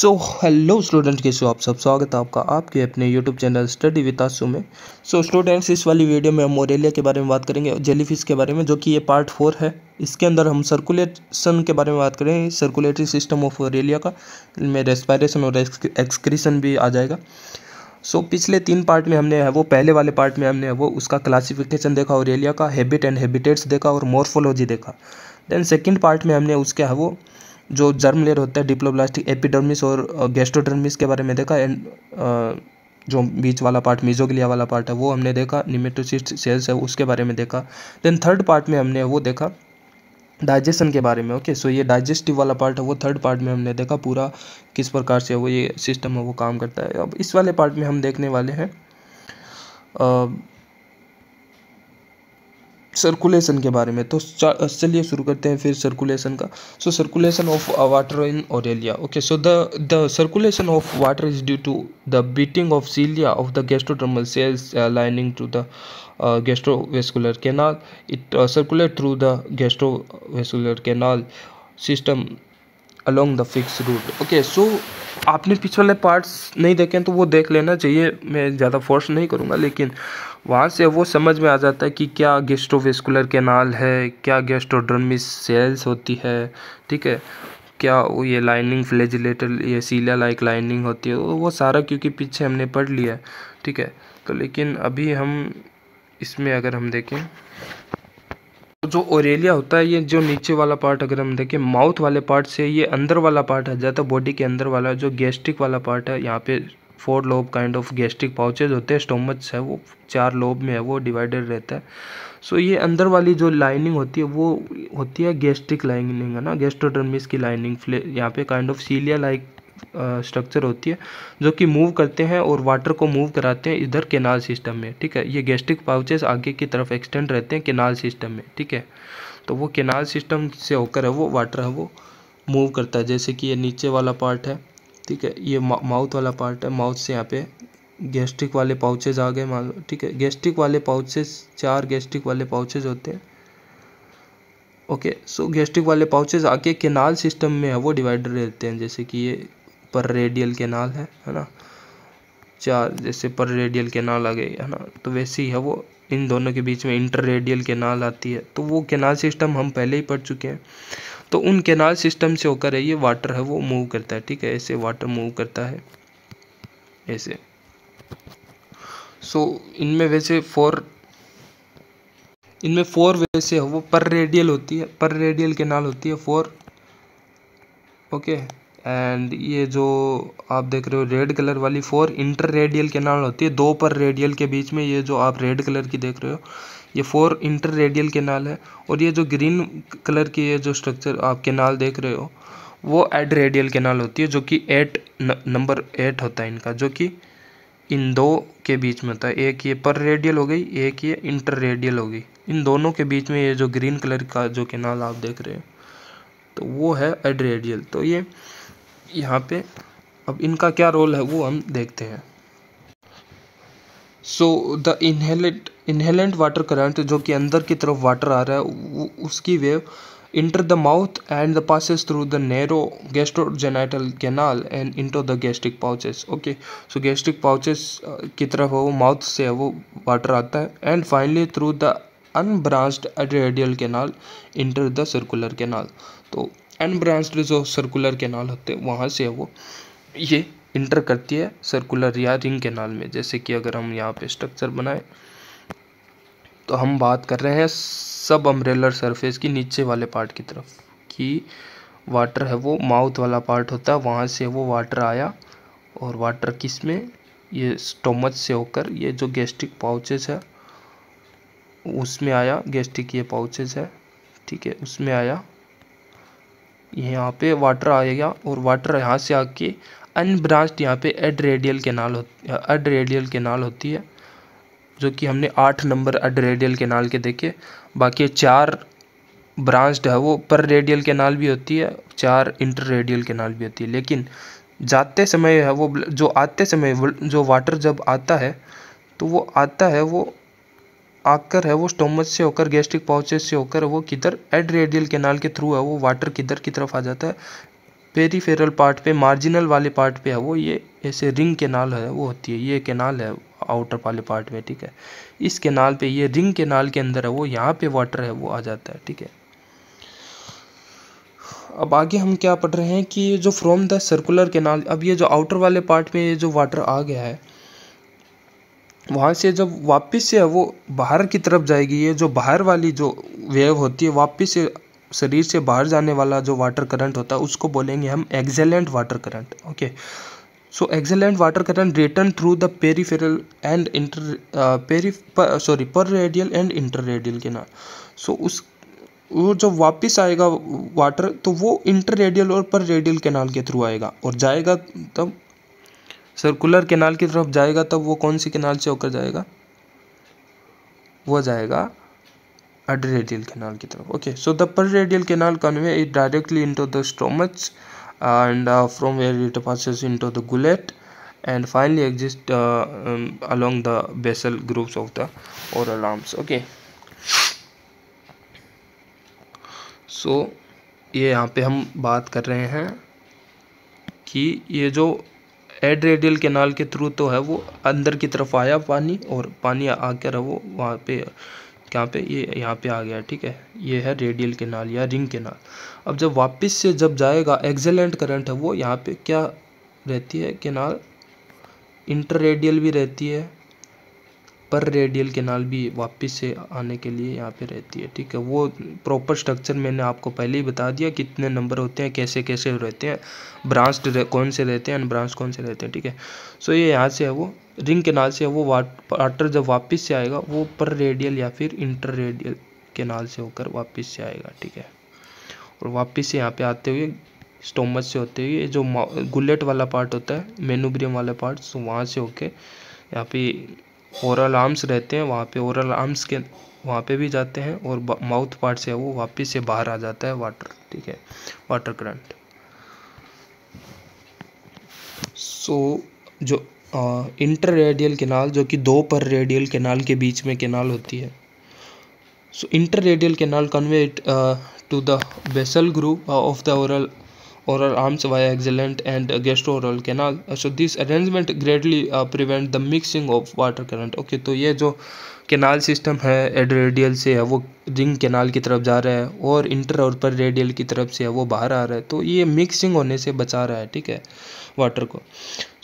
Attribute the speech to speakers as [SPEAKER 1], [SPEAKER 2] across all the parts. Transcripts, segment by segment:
[SPEAKER 1] So hello student कैसे हो आप सब स्वागत है आपका आपके अपने YouTube channel study with Aasu में सो so, स्टूडेंट्स इस वाली वीडियो में हम ओरेलिया के बारे में बात करेंगे जेलीफिश के बारे में जो कि ये पार्ट फोर है इसके अंदर हम सर्कुलेशन के बारे में बात करें सर्कुलेटरी सिस्टम ऑफ ओरेलिया का में रेस्पायरेशन और एक्सक्रीशन भी आ जाएगा सो so, पिछले तीन पार्ट में हमने है वो पहले वाले पार्ट में हमने वो उसका क्लासिफिकेशन देखा ओरेलिया का हैबिट एंड हैबिटेट्स देखा और मोर्फोलॉजी देखा देन सेकेंड पार्ट में हमने उसके है वो जो जर्म लेयर होता है डिप्लोब्लास्टिक एपिडर्मिस और गैस्ट्रोडर्मिस के बारे में देखा एंड जो बीच वाला पार्ट मिजोगलिया वाला पार्ट है वो हमने देखा निमेटोसिस्ट सेल्स है उसके बारे में देखा देन थर्ड पार्ट में हमने वो देखा डाइजेशन के बारे में ओके सो ये डाइजेस्टिव वाला पार्ट है वो थर्ड पार्ट में हमने देखा पूरा किस प्रकार से वो ये सिस्टम है वो काम करता है अब इस वाले पार्ट में हम देखने वाले हैं सर्कुलेशन के बारे में तो चलिए शुरू करते हैं फिर सर्कुलेशन का so circulation of water in Aurelia okay so the the circulation of water is due to the beating of cilia of the gastrodermal cells lining to the gastrovascular canal it circulate through the gastrovascular canal system along the fix route okay so आपने पिछले parts नहीं देखे तो वो देख लेना चाहिए मैं ज़्यादा फोर्स नहीं करूँगा लेकिन वहाँ से वो समझ में आ जाता है कि क्या गेस्ट्रोवेस्कुलर कैनाल है क्या गेस्ट्रोड्रमिस सेल्स होती है ठीक है क्या वो ये लाइनिंग फ्लेजिलेटर ये सीला लाइक लाइनिंग होती है वो सारा क्योंकि पीछे हमने पढ़ लिया है ठीक है तो लेकिन अभी हम इसमें अगर हम देखें जो ओरेलिया होता है ये जो नीचे वाला पार्ट अगर हम देखें माउथ वाले पार्ट से ये अंदर वाला पार्ट आ जाता है बॉडी के अंदर वाला जो गैस्ट्रिक वाला पार्ट है यहाँ पे four lobe kind of gastric pouches होते हैं स्टोमच्स है वो चार लोब में है वो डिवाइडेड रहता है सो ये अंदर वाली जो लाइनिंग होती है वो होती है गैस्ट्रिक लाइनिंग है ना गेस्ट्रोडर्मिस की लाइनिंग फ्ले यहाँ पे kind of cilia like structure होती है जो कि मूव करते हैं और वाटर को मूव कराते हैं इधर केनाल सिस्टम में ठीक है ये गैस्ट्रिक पाउचेस आगे की तरफ एक्सटेंड रहते हैं केनाल सिस्टम में ठीक है तो वो केनाल सिस्टम से होकर है वो वाटर है वो मूव करता है जैसे कि ये नीचे वाला पार्ट है ठीक है ये माउथ वाला पार्ट है माउथ से यहाँ पे गैस्ट्रिक वाले पाउचेज आ गए मान लो ठीक है गैस्ट्रिक वाले पाउचेज चार गैस्ट्रिक वाले पाउचेज होते हैं ओके सो गैस्ट्रिक वाले पाउचेज आके केनाल सिस्टम में है वो डिवाइडर रहते हैं जैसे कि ये पर रेडियल केनाल है है ना चार जैसे पर रेडियल केनाल आ गई है ना तो वैसे ही है वो इन दोनों के बीच में इंटर रेडियल केनाल आती है तो वो केनाल सिस्टम हम पहले ही पढ़ चुके हैं तो उन केनाल सिस्टम से होकर ये वाटर है वो मूव करता है ठीक है ऐसे वाटर मूव करता है ऐसे सो so, इनमें वैसे फोर इनमें फोर वैसे वो पर रेडियल होती है पर रेडियल केनाल होती है फोर ओके okay. एंड ये जो आप देख रहे हो रेड कलर वाली फोर इंटर रेडियल केनाल होती है दो पर रेडियल के बीच में ये जो आप रेड कलर की देख रहे हो ये फोर इंटर रेडियल केनाल है और ये जो ग्रीन कलर की ये जो स्ट्रक्चर आप केनाल देख रहे हो वो एड रेडियल केनाल होती है जो कि एट नंबर एट होता है इनका जो कि इन दो के बीच में होता है एक ये पर रेडियल हो गई एक ये इंटर रेडियल हो गई इन दोनों के बीच में ये जो ग्रीन कलर का जो केनाल आप देख रहे हो तो वो है एड रेडियल तो ये यहाँ पे अब इनका क्या रोल है वो हम देखते हैं so the inhalant inhalant water current जो कि अंदर की तरफ वाटर आ रहा है उसकी wave enter the mouth and the passes through the narrow gastrogenital canal and into the gastric pouches okay so gastric pouches की तरफ वो माउथ से वो वाटर आता है and finally through the unbranched radial canal into the circular canal तो unbranched जो circular canal होते हैं वहाँ से वो ये इंटर करती है सर्कुलर या रिंग कैनाल में जैसे कि अगर हम यहाँ पे स्ट्रक्चर बनाए तो हम बात कर रहे हैं सब अम्ब्रेलर सरफेस की नीचे वाले पार्ट की तरफ कि वाटर है वो माउथ वाला पार्ट होता है वहाँ से वो वाटर आया और वाटर किस में ये स्टोमच से होकर ये जो गैस्ट्रिक पाउचेस है उसमें आया गैस्ट्रिक ये पाउचेस है ठीक है उसमें आया यहाँ पे वाटर आएगा और वाटर यहाँ से आके अनब्रांच्ड यहाँ पे एड रेडियल केनाल होती एड रेडियल केनाल होती है जो कि हमने आठ नंबर एड रेडियल केनाल के देखे बाकी चार ब्रांच्ड है वो पर रेडियल केनाल भी होती है चार इंटर रेडियल केनाल भी होती है लेकिन जाते समय है वो जो आते समय जो वाटर जब आता है तो वो आता है वो आकर है वो स्टोमच से होकर गैस्ट्रिक पाउचेस से होकर वो किधर रेडियल केनाल के थ्रू है वो वाटर किधर की तरफ आ जाता है पेरीफेरल पार्ट पे मार्जिनल वाले पार्ट पे है वो ये ऐसे रिंग केनाल है वो होती है ये केनाल है आउटर वाले पार्ट में ठीक है इस केनाल पे ये रिंग केनाल के अंदर है वो यहाँ पे वाटर है वो आ जाता है ठीक है अब आगे हम क्या पढ़ रहे हैं कि जो फ्रॉम द सर्कुलर केनाल अब ये जो आउटर वाले पार्ट में ये जो वाटर आ गया है वहाँ से जब वापस से वो बाहर की तरफ जाएगी ये जो बाहर वाली जो वेव होती है वापस से शरीर से बाहर जाने वाला जो वाटर करंट होता है उसको बोलेंगे हम exhalant water current okay so exhalant water current return through the peripheral and inter peri sorry perradial and interradial के नाम सो उस वो जब वापस आएगा वाटर तो वो इंटर रेडियल और पर रेडियल कैनाल के थ्रू आएगा और जाएगा तब सर्कुलर केनाल की तरफ जाएगा तब वो कौन सी केनाल से होकर जाएगा वो जाएगा अड रेडियल केनाल की तरफ okay so the perradial canal convey it directly into the stomach and from where it it passes the gullet and finally exist along the basal groups of the oral arms okay so ये यहाँ पे हम बात कर रहे हैं कि ये जो हेड रेडियल केनाल के थ्रू तो है वो अंदर की तरफ आया पानी और पानी आकर वो वहाँ पे यहाँ पे ये यहाँ पे आ गया ठीक है ये है रेडियल केनाल या रिंग केनाल अब जब वापस से जब जाएगा एक्सेलेंट करंट है वो यहाँ पे क्या रहती है केनाल इंटर रेडियल भी रहती है पर रेडियल केनाल भी वापस से आने के लिए यहाँ पे रहती है ठीक है वो प्रॉपर स्ट्रक्चर मैंने आपको पहले ही बता दिया कितने नंबर होते हैं कैसे कैसे रहते हैं ब्रांच कौन से रहते हैं अनब्रांच कौन से रहते हैं ठीक है सो ये यहाँ से है वो रिंग केनाल से है वो वाटर जब वापस से आएगा वो पर रेडियल या फिर इंटर रेडियल केनाल से होकर वापस से आएगा ठीक है और वापस से यहाँ पे आते हुए स्टोमस से होते हुए जो गुलेट वाला पार्ट होता है मेनुब्रियम वाला पार्ट वहाँ से होके यहाँ पे औरल आर्म्स रहते हैं वहाँ पे औरल आर्म्स के वहाँ पे भी जाते हैं और माउथ पार्ट से वो वापस से बाहर आ जाता है वाटर ठीक है वाटर करंट सो so, जो इंटर रेडियल केनाल जो कि दो पर रेडियल केनाल के बीच में केनाल होती है so interradial canal convey to the basal group of the oral oral arms via exhalant and gastrointestinal canal so this arrangement greatly uh, prevent the mixing of water current okay तो ये जो canal system है एड्रेडियल से है वो ring canal की तरफ जा रहा है और इंटर और पर रेडियल की तरफ से है वो बाहर आ रहा है तो ये मिक्सिंग होने से बचा रहा है ठीक है वाटर को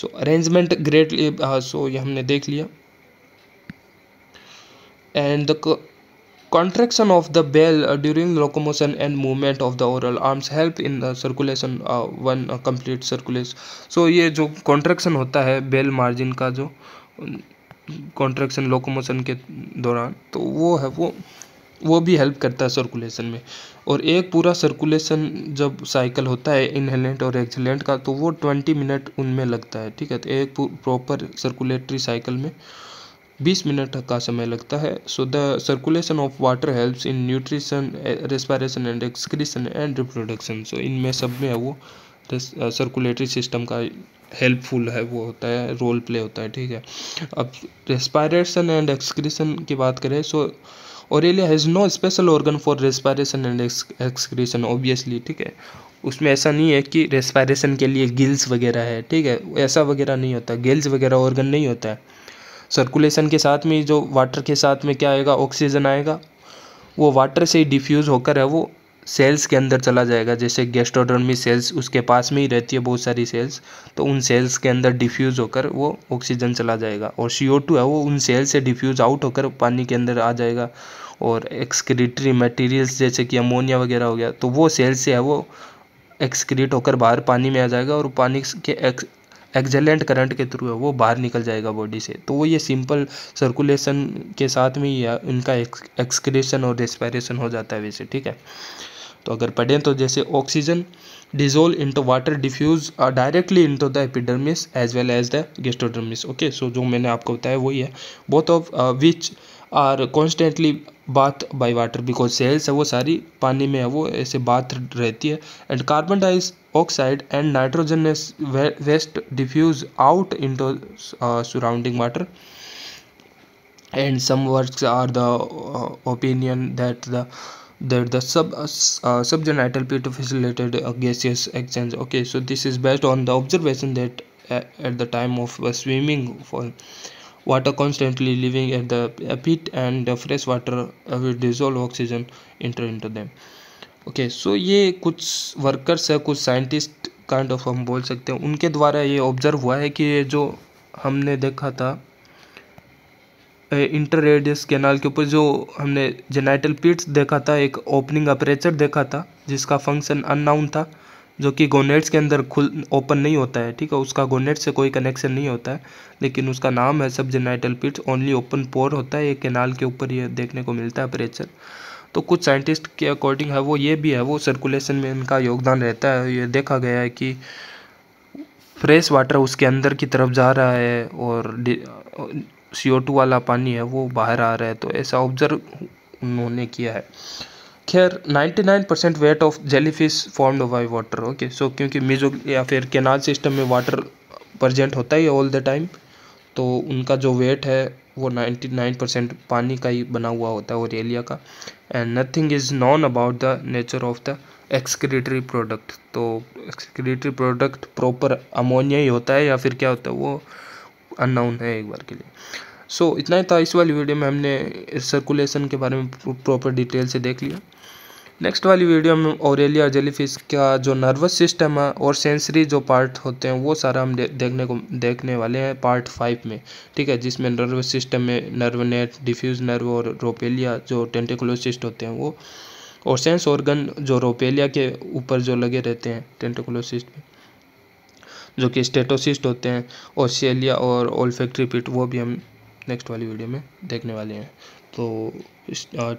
[SPEAKER 1] सो अरेंजमेंट ग्रेटली सो ये हमने देख लिया and the Contraction of the bell during locomotion and movement of the oral arms help in the circulation uh, one uh, complete circulation. So ye jo contraction hota hai bell margin ka jo contraction locomotion ke dauran to wo hai wo वो भी help करता है circulation में और एक पूरा circulation जब cycle होता है इनहेलेंट और एक्सलेंट का तो वो ट्वेंटी मिनट उनमें लगता है ठीक है तो एक प्रॉपर सर्कुलेटरी साइकिल में बीस मिनट का समय लगता है so the circulation of water helps in nutrition respiration and excretion and reproduction so इनमें सब में है वो सर्कुलेटरी सिस्टम का हेल्पफुल है वो होता है रोल प्ले होता है ठीक है अब रेस्पायरेशन एंड एक्सक्रीशन की बात करें so Aurelia has no special organ for respiration and excretion obviously ठीक है उसमें ऐसा नहीं है कि रेस्पायरेशन के लिए गिल्स वगैरह है ठीक है ऐसा वगैरह नहीं होता गिल्स वगैरह ऑर्गन नहीं होता है सर्कुलेशन के साथ में जो वाटर के साथ में क्या आएगा ऑक्सीजन आएगा वो वाटर से ही डिफ्यूज़ होकर है वो सेल्स के अंदर चला जाएगा जैसे गेस्ट्रोडर्मी सेल्स उसके पास में ही रहती है बहुत सारी सेल्स तो उन सेल्स के अंदर डिफ्यूज़ होकर वो ऑक्सीजन चला जाएगा और सी है वो उन सेल्स से डिफ्यूज़ आउट होकर पानी के अंदर आ जाएगा और एक्सक्रीटरी मटेरियल्स जैसे कि अमोनिया वगैरह हो गया तो वो सेल्स से है वो एक्सक्रीट होकर बाहर पानी में आ जाएगा और पानी के एक्जलेंट करंट के थ्रू है वो बाहर निकल जाएगा बॉडी से तो वो ये सिंपल सर्कुलेशन के साथ में ही इनका एक्सक्रेशन और रेस्पायरेशन हो जाता है वैसे ठीक है तो अगर पढ़ें तो जैसे oxygen dissolve into water diffuse directly into into the epidermis as well as the gastrodermis okay जो मैंने आपको बताया वही है both of which are constantly bath by water because cells है वो सारी पानी में है वो ऐसे बाथ रहती है and carbon di oxide and nitrogenous waste diffuse out into uh, surrounding water and some works are the uh, opinion that the that the sub uh, uh subgenital pit facilitated uh, gaseous exchange okay so this is based on the observation that at, uh, at the time of uh, swimming for water constantly living at the pit and fresh water will dissolve oxygen enter into them okay so ये कुछ workers है कुछ scientist kind of हम बोल सकते हैं उनके द्वारा ये ऑब्जर्व हुआ है कि ये जो हमने देखा था इंटर रेडियस कैनाल के ऊपर जो हमने जेनाइटल पीट्स देखा था एक ओपनिंग अपरेचर देखा था जिसका फंक्शन अननाउन था जो कि गोनेट्स के अंदर खुल ओपन नहीं होता है ठीक है उसका गोनेट से कोई कनेक्शन नहीं होता है लेकिन उसका नाम है subgenital pits only open pore होता है ये कैनाल के ऊपर ये देखने को मिलता है अपरेचर तो कुछ साइंटिस्ट के अकॉर्डिंग है वो ये भी है वो सर्कुलेशन में इनका योगदान रहता है ये देखा गया है कि फ्रेश वाटर उसके अंदर की तरफ जा रहा है और सी ओ टू वाला पानी है वो बाहर आ रहा है तो ऐसा ऑब्जर्व उन्होंने किया है खैर 99 percent weight of jellyfish formed by water okay so क्योंकि मिजो या फिर केनाल सिस्टम में वाटर प्रजेंट होता ही ऑल द टाइम तो उनका जो वेट है वो 99 परसेंट पानी का ही बना हुआ होता है और एलिया का and nothing is known about the nature of the excretory product तो एक्सक्रीटरी प्रोडक्ट प्रॉपर अमोनिया ही होता है या फिर क्या होता है वो अननाउन है एक बार के लिए सो so, इतना ही था इस वाली वीडियो में हमने सर्कुलेशन के बारे में प्रॉपर डिटेल से देख लिया नेक्स्ट वाली वीडियो में ओरेलिया जेलीफिश का जो नर्वस सिस्टम है और सेंसरी जो पार्ट होते हैं वो सारा हम दे, देखने को देखने वाले हैं पार्ट फाइव में ठीक है जिसमें नर्वस सिस्टम में नर्व नेट डिफ्यूज नर्व और रोपेलिया जो टेंटिकुलोसिस्ट होते हैं वो और सेंस ऑर्गन जो रोपेलिया के ऊपर जो लगे रहते हैं टेंटिकुलोसिस्ट में जो कि स्टेटोसिस्ट होते हैं ओशियलिया और ओल्फेक्ट्रीपिट वो भी हम नेक्स्ट वाली वीडियो में देखने वाले हैं तो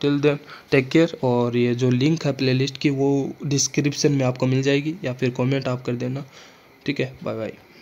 [SPEAKER 1] टिल देन टेक केयर और ये जो लिंक है प्लेलिस्ट की वो डिस्क्रिप्शन में आपको मिल जाएगी या फिर कमेंट आप कर देना ठीक है बाय बाय